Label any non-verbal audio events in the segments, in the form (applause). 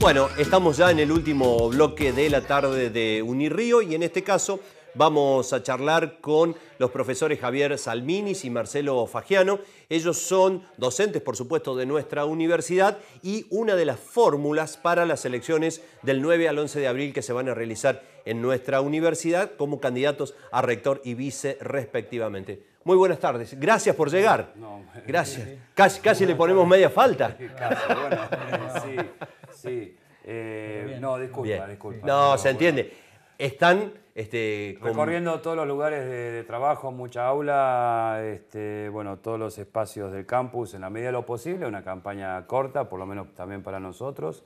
Bueno, estamos ya en el último bloque de la tarde de Unirío y en este caso vamos a charlar con los profesores Javier Salminis y Marcelo Fagiano. Ellos son docentes, por supuesto, de nuestra universidad y una de las fórmulas para las elecciones del 9 al 11 de abril que se van a realizar en nuestra universidad como candidatos a rector y vice respectivamente. Muy buenas tardes. Gracias por llegar. Gracias. Casi, casi le ponemos media falta. bueno, (laughs) sí. Sí. Eh, no, disculpa, disculpa. No, se entiende. Están este, recorriendo todos los lugares de, trabajo, mucha aula, este, bueno, todos los espacios del campus en la medida de lo posible, una campaña corta, por lo menos también para nosotros,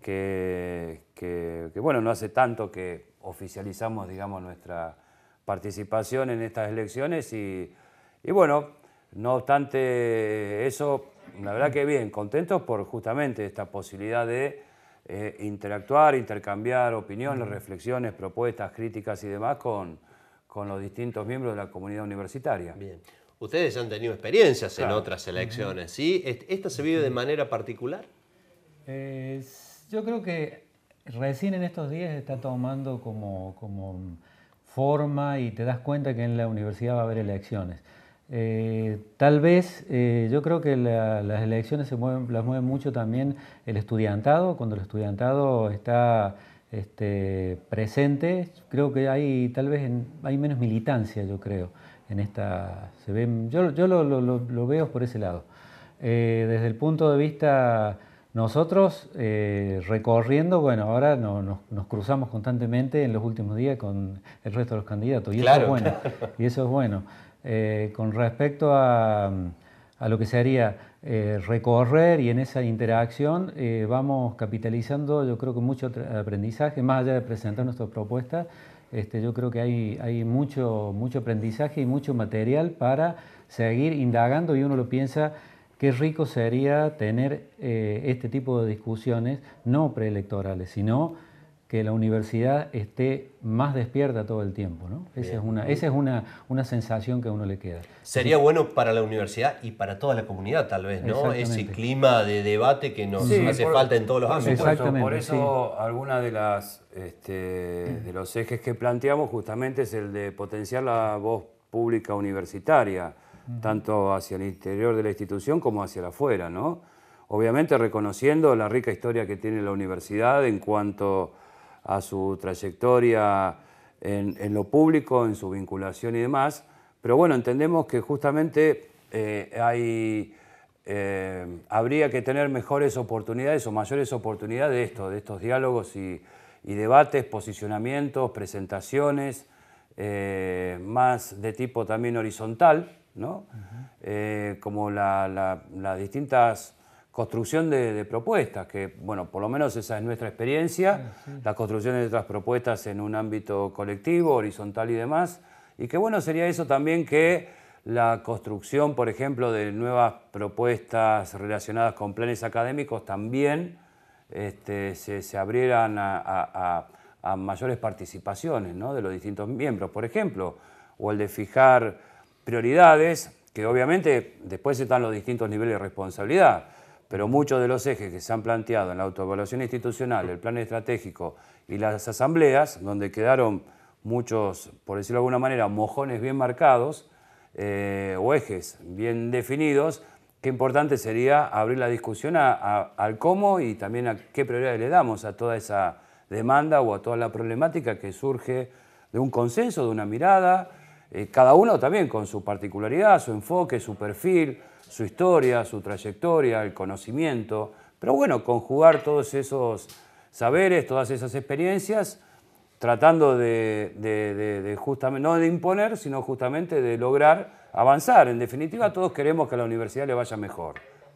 que, bueno, no hace tanto que oficializamos, digamos, nuestra participación en estas elecciones y, y bueno, no obstante eso, la verdad que bien, contentos por justamente esta posibilidad de eh, interactuar, intercambiar opiniones, reflexiones, propuestas, críticas y demás con, los distintos miembros de la comunidad universitaria. Bien. Ustedes han tenido experiencias en otras elecciones, ¿sí? ¿Esta se vive de manera particular? Eh, yo creo que recién en estos días está tomando como forma y te das cuenta que en la universidad va a haber elecciones. Eh, tal vez eh, yo creo que las elecciones se mueven, las mueven mucho también el estudiantado, cuando el estudiantado está este, presente, creo que hay tal vez hay menos militancia, yo creo, en esta. Se yo yo lo, veo por ese lado. Eh, desde el punto de vista nosotros recorriendo, bueno, ahora nos, cruzamos constantemente en los últimos días con el resto de los candidatos y eso es bueno. Y eso es bueno. Eh, con respecto a, lo que sería haría eh, recorrer y en esa interacción eh, vamos capitalizando yo creo que mucho aprendizaje, más allá de presentar nuestras propuestas, este, yo creo que hay, mucho, mucho aprendizaje y mucho material para seguir indagando y uno lo piensa qué rico sería tener este tipo de discusiones no preelectorales, sino que la universidad esté más despierta todo el tiempo. ¿no? Esa es, una, esa es una, una, sensación que a uno le queda. Sería bueno para la universidad y para toda la comunidad, tal vez, ¿no? Ese clima de debate que nos hace falta en todos los ámbitos. por eso, sí. de, las, este, de los ejes que planteamos justamente es el de potenciar la voz pública universitaria, tanto hacia el interior de la institución como hacia afuera, ¿no? Obviamente reconociendo la rica historia que tiene la universidad en cuanto a su trayectoria en, lo público, en su vinculación y demás. Pero bueno, entendemos que justamente eh, hay, eh, habría que tener mejores oportunidades o mayores oportunidades de esto, de estos diálogos y, debates, posicionamientos, presentaciones, eh, más de tipo también horizontal, como las distintas construcción de, propuestas, que, bueno, por lo menos esa es nuestra experiencia, la construcción de otras propuestas en un ámbito colectivo, horizontal y demás, y que, bueno, sería eso también que la construcción, por ejemplo, de nuevas propuestas relacionadas con planes académicos también este, se, se, abrieran a, a mayores participaciones ¿no? de los distintos miembros, por ejemplo, o el de fijar prioridades, que obviamente después están los distintos niveles de responsabilidad pero muchos de los ejes que se han planteado en la autoevaluación institucional, el plan estratégico y las asambleas, donde quedaron muchos, por decirlo de alguna manera, mojones bien marcados eh, o ejes bien definidos, qué importante sería abrir la discusión al cómo y también a qué prioridades le damos a toda esa demanda o a toda la problemática que surge de un consenso, de una mirada, eh, cada uno también con su particularidad, su enfoque, su perfil, su historia, su trayectoria, el conocimiento, pero bueno, conjugar todos esos saberes, todas esas experiencias, tratando de, justamente, no de imponer, sino justamente de lograr avanzar. En definitiva, todos queremos que a la universidad le vaya mejor,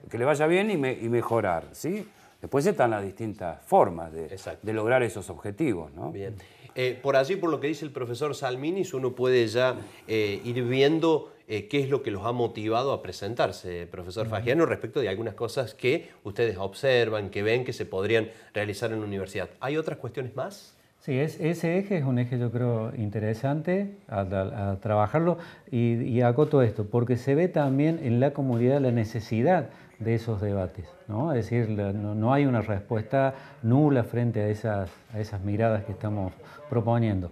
que le vaya bien y, mejorar, ¿sí? Después están las distintas formas de, lograr esos objetivos, ¿no? Bien. Eh, por allí, por lo que dice el profesor Salminis, uno puede ya eh, ir viendo eh, qué es lo que los ha motivado a presentarse, profesor Fagiano, respecto de algunas cosas que ustedes observan, que ven que se podrían realizar en la universidad. ¿Hay otras cuestiones más? Sí, ese eje es un eje yo creo interesante a, trabajarlo y, y acoto esto, porque se ve también en la comunidad la necesidad de esos debates. ¿no? Es decir, no, hay una respuesta nula frente a esas, miradas que estamos proponiendo.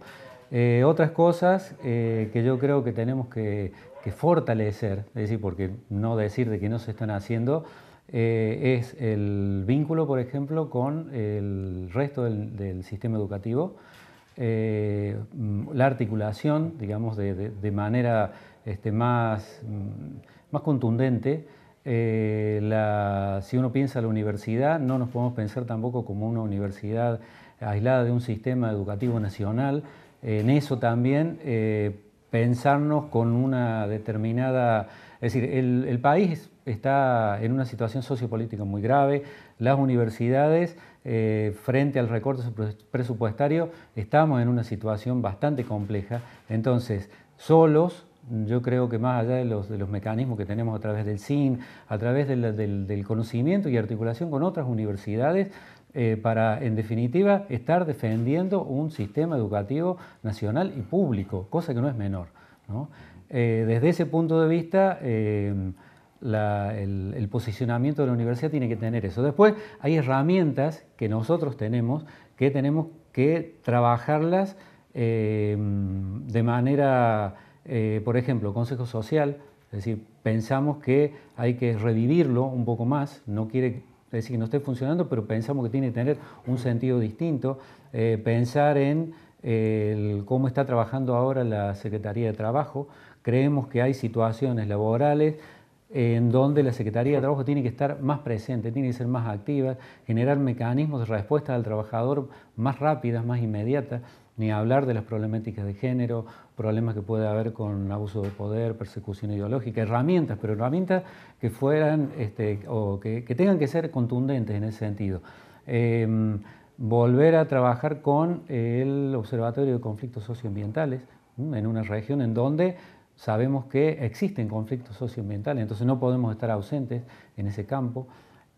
Eh, otras cosas eh, que yo creo que tenemos que, fortalecer, es decir, porque no decir de que no se están haciendo, eh, es el vínculo, por ejemplo, con el resto del, sistema educativo, mm, la articulación, digamos, de, manera este, mm, más contundente eh, si uno piensa la universidad, no nos podemos pensar tampoco como una universidad aislada de un sistema educativo nacional. En eso también eh, pensarnos con una determinada... Es decir, el, país está en una situación sociopolítica muy grave, las universidades eh, frente al recorte presupuestario estamos en una situación bastante compleja, entonces solos yo creo que más allá de los, mecanismos que tenemos a través del CIN, a través del, conocimiento y articulación con otras universidades, eh, para, en definitiva, estar defendiendo un sistema educativo nacional y público, cosa que no es menor. ¿no? Eh, desde ese punto de vista, eh, el, posicionamiento de la universidad tiene que tener eso. Después hay herramientas que nosotros tenemos que tenemos que trabajarlas de manera eh, por ejemplo, Consejo Social, es decir, pensamos que hay que revivirlo un poco más, no quiere decir que no esté funcionando, pero pensamos que tiene que tener un sentido distinto, eh, pensar en cómo está trabajando ahora la Secretaría de Trabajo, creemos que hay situaciones laborales en donde la Secretaría de Trabajo tiene que estar más presente, tiene que ser más activa, generar mecanismos de respuesta al trabajador más rápidas, más inmediatas ni hablar de las problemáticas de género, problemas que puede haber con abuso de poder, persecución ideológica, herramientas, pero herramientas que fueran este, o que, tengan que ser contundentes en ese sentido. Em, volver a trabajar con el Observatorio de Conflictos Socioambientales en una región en donde sabemos que existen conflictos socioambientales, entonces no podemos estar ausentes en ese campo.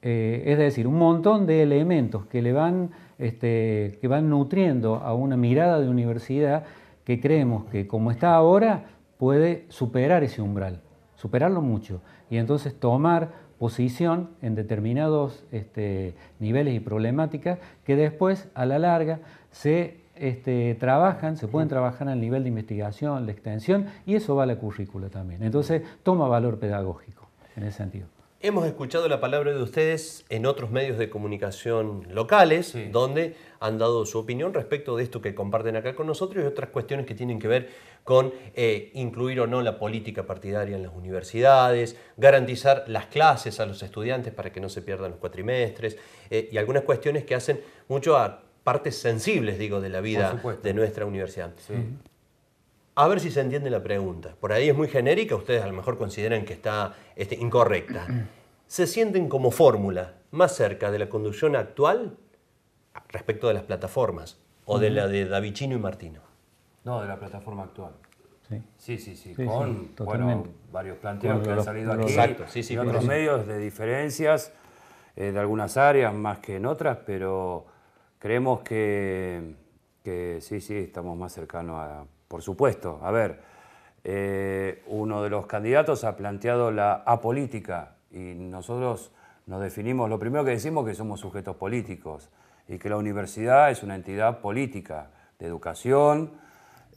Eh, es decir, un montón de elementos que, le van, este, que van nutriendo a una mirada de universidad que creemos que como está ahora puede superar ese umbral, superarlo mucho, y entonces tomar posición en determinados este, niveles y problemáticas que después a la larga se este, trabajan, se pueden trabajar al nivel de investigación, de extensión, y eso va a la currícula también. Entonces toma valor pedagógico en ese sentido. Hemos escuchado la palabra de ustedes en otros medios de comunicación locales, donde han dado su opinión respecto de esto que comparten acá con nosotros y otras cuestiones que tienen que ver con eh, incluir o no la política partidaria en las universidades, garantizar las clases a los estudiantes para que no se pierdan los cuatrimestres eh, y algunas cuestiones que hacen mucho a partes sensibles, digo, de la vida de nuestra universidad. A ver si se entiende la pregunta. Por ahí es muy genérica, ustedes a lo mejor consideran que está este, incorrecta. (clears throat) ¿Se sienten como fórmula más cerca de la conducción actual respecto de las plataformas o de la de Davicino y Martino? No, de la plataforma actual. Sí, sí, sí, con varios planteos que han salido aquí otros medios de diferencias eh, de algunas áreas más que en otras, pero creemos que sí, sí, estamos más cercanos a por supuesto. A ver, eh, uno de los candidatos ha planteado la apolítica y nosotros nos definimos, lo primero que decimos que somos sujetos políticos y que la universidad es una entidad política de educación,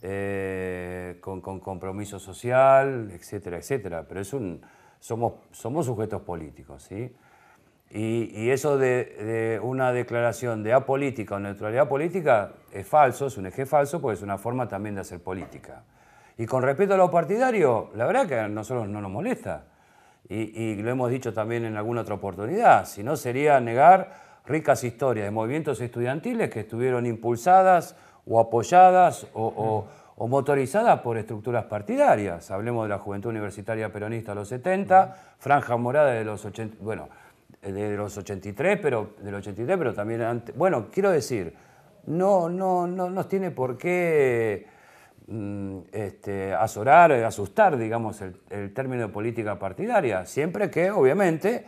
eh, con, con, compromiso social, etcétera, etcétera. Pero es un, somos, somos sujetos políticos, ¿sí? Y, eso de, una declaración de apolítica o neutralidad política es falso, es un eje falso, porque es una forma también de hacer política. Y con respecto a lo partidario, la verdad que a nosotros no nos molesta. Y, lo hemos dicho también en alguna otra oportunidad, si no sería negar ricas historias de movimientos estudiantiles que estuvieron impulsadas o apoyadas o, motorizadas por estructuras partidarias. Hablemos de la Juventud Universitaria Peronista de los 70, Franja Morada de los 80, bueno, de los 83, pero del 83, pero también antes. Bueno, quiero decir, no, no, nos tiene por qué mm, este, azorar, asustar, digamos, el, término de política partidaria, siempre que, obviamente,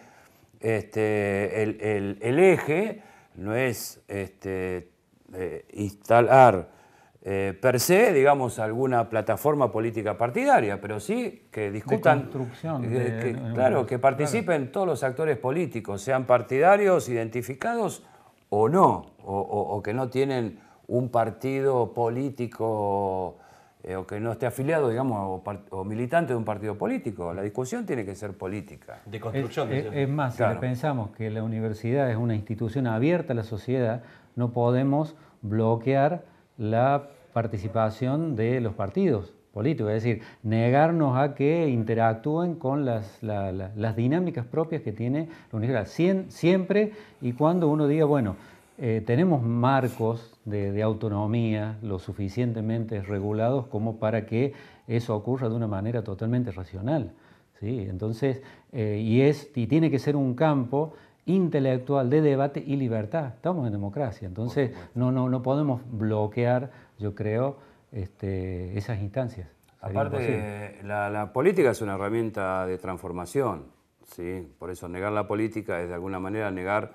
este, el, eje no es este, eh, instalar eh, per se, digamos, alguna plataforma política partidaria, pero sí que discutan. Eh, de construcción. claro, que participen todos los actores políticos, sean partidarios, identificados o no, o, que no tienen un partido político eh, o que no esté afiliado, digamos, o, militante de un partido político. La discusión tiene que ser política. De construcción. Es, más, si pensamos que la universidad es una institución abierta a la sociedad, no podemos bloquear la participación de los partidos políticos, es decir, negarnos a que interactúen con las, las dinámicas propias que tiene la universidad. siempre y cuando uno diga, bueno, eh, tenemos marcos de, autonomía lo suficientemente regulados como para que eso ocurra de una manera totalmente racional. ¿sí? Entonces, eh, y, es, y tiene que ser un campo intelectual, de debate y libertad. Estamos en democracia, entonces no, no, no podemos bloquear, yo creo, este, esas instancias. Aparte, la, política es una herramienta de transformación, ¿sí? por eso negar la política es de alguna manera negar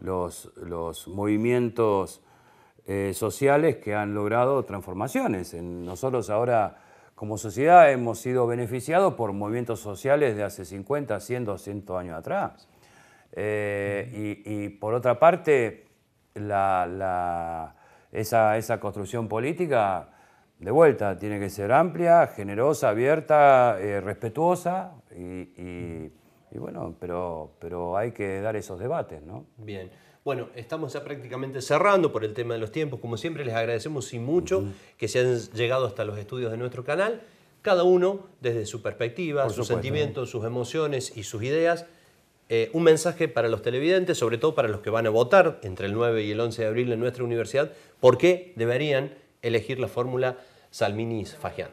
los, los movimientos eh, sociales que han logrado transformaciones. nosotros ahora como sociedad hemos sido beneficiados por movimientos sociales de hace 50, 100, 200 años atrás. Eh, y, por otra parte, esa, construcción política, de vuelta, tiene que ser amplia, generosa, abierta, eh, respetuosa, y, bueno, pero, pero, hay que dar esos debates, ¿no? Bien. Bueno, estamos ya prácticamente cerrando por el tema de los tiempos. Como siempre, les agradecemos y mucho que se han llegado hasta los estudios de nuestro canal, cada uno desde su perspectiva, sus sentimientos, sus emociones y sus ideas. Eh, un mensaje para los televidentes, sobre todo para los que van a votar entre el 9 y el 11 de abril en nuestra universidad, por qué deberían elegir la fórmula Salminis-Fagian.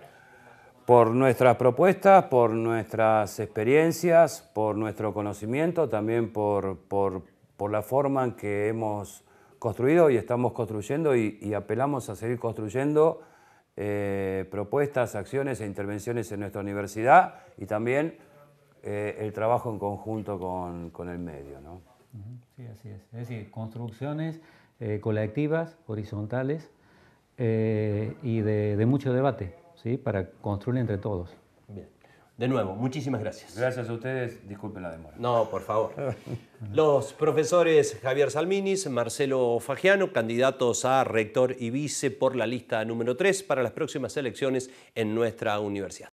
Por nuestras propuestas, por nuestras experiencias, por nuestro conocimiento, también por, por, la forma en que hemos construido y estamos construyendo y, apelamos a seguir construyendo eh, propuestas, acciones e intervenciones en nuestra universidad y también eh, el trabajo en conjunto con, con, el medio. ¿no? Sí, así es. Es decir, construcciones eh, colectivas, horizontales eh, y de, mucho debate, ¿sí? para construir entre todos. Bien. De nuevo, muchísimas gracias. Gracias a ustedes, disculpen la demora. No, por favor. (laughs) Los profesores Javier Salminis, Marcelo Fagiano, candidatos a rector y vice por la lista número 3 para las próximas elecciones en nuestra universidad.